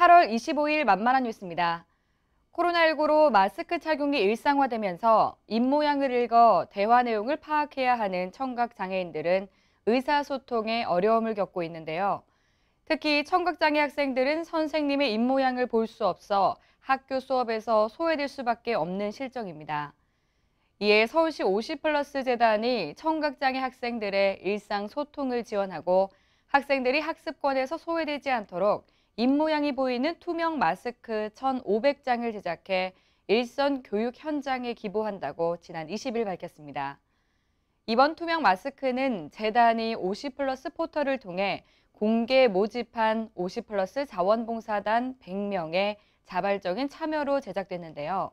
8월 25일 만만한 뉴스입니다. 코로나19로 마스크 착용이 일상화되면서 입모양을 읽어 대화 내용을 파악해야 하는 청각장애인들은 의사소통에 어려움을 겪고 있는데요. 특히 청각장애 학생들은 선생님의 입모양을 볼 수 없어 학교 수업에서 소외될 수밖에 없는 실정입니다. 이에 서울시 50플러스 재단이 청각장애 학생들의 일상 소통을 지원하고 학생들이 학습권에서 소외되지 않도록 입모양이 보이는 투명 마스크 1,500장을 제작해 일선 교육 현장에 기부한다고 지난 20일 밝혔습니다. 이번 투명 마스크는 재단이 50 플러스 포털을 통해 공개 모집한 50 플러스 자원봉사단 100명의 자발적인 참여로 제작됐는데요.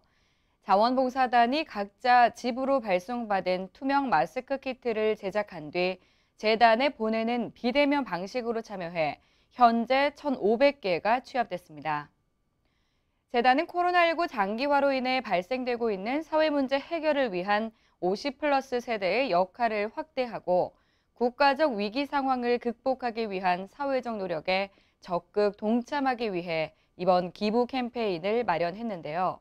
자원봉사단이 각자 집으로 발송받은 투명 마스크 키트를 제작한 뒤 재단에 보내는 비대면 방식으로 참여해 현재 1,500개가 취합됐습니다. 재단은 코로나19 장기화로 인해 발생되고 있는 사회 문제 해결을 위한 50 플러스 세대의 역할을 확대하고 국가적 위기 상황을 극복하기 위한 사회적 노력에 적극 동참하기 위해 이번 기부 캠페인을 마련했는데요.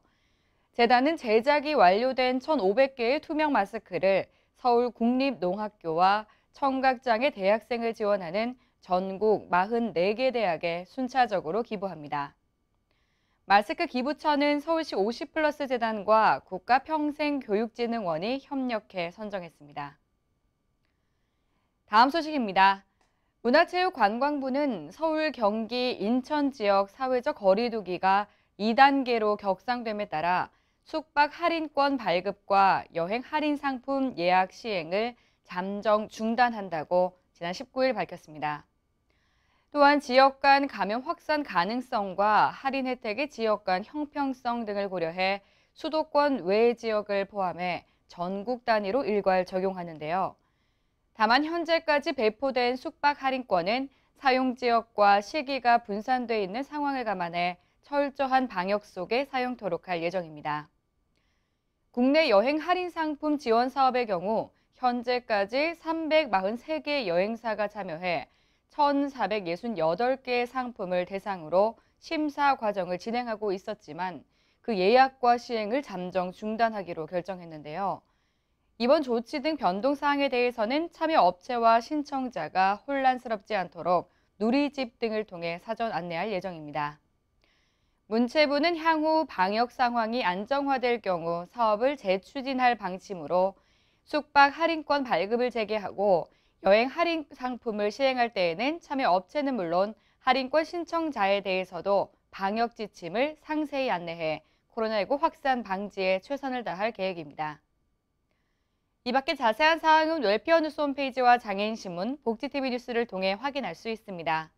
재단은 제작이 완료된 1,500개의 투명 마스크를 서울 국립농학교와 청각장애 대학생을 지원하는 전국 44개 대학에 순차적으로 기부합니다. 마스크 기부처는 서울시 50 플러스 재단과 국가평생교육진흥원이 협력해 선정했습니다. 다음 소식입니다. 문화체육관광부는 서울, 경기, 인천 지역 사회적 거리두기가 2단계로 격상됨에 따라 숙박 할인권 발급과 여행 할인 상품 예약 시행을 잠정 중단한다고 지난 19일 밝혔습니다. 또한 지역 간 감염 확산 가능성과 할인 혜택의 지역 간 형평성 등을 고려해 수도권 외 지역을 포함해 전국 단위로 일괄 적용하는데요. 다만 현재까지 배포된 숙박 할인권은 사용 지역과 시기가 분산돼 있는 상황을 감안해 철저한 방역 속에 사용토록 할 예정입니다. 국내 여행 할인 상품 지원 사업의 경우 현재까지 343개 의 여행사가 참여해 1,468개의 상품을 대상으로 심사 과정을 진행하고 있었지만 그 예약과 시행을 잠정 중단하기로 결정했는데요. 이번 조치 등 변동 사항에 대해서는 참여 업체와 신청자가 혼란스럽지 않도록 누리집 등을 통해 사전 안내할 예정입니다. 문체부는 향후 방역 상황이 안정화될 경우 사업을 재추진할 방침으로 숙박 할인권 발급을 재개하고 여행 할인 상품을 시행할 때에는 참여 업체는 물론 할인권 신청자에 대해서도 방역 지침을 상세히 안내해 코로나19 확산 방지에 최선을 다할 계획입니다. 이 밖에 자세한 사항은 웰페어 뉴스 홈페이지와 장애인신문, 복지TV 뉴스를 통해 확인할 수 있습니다.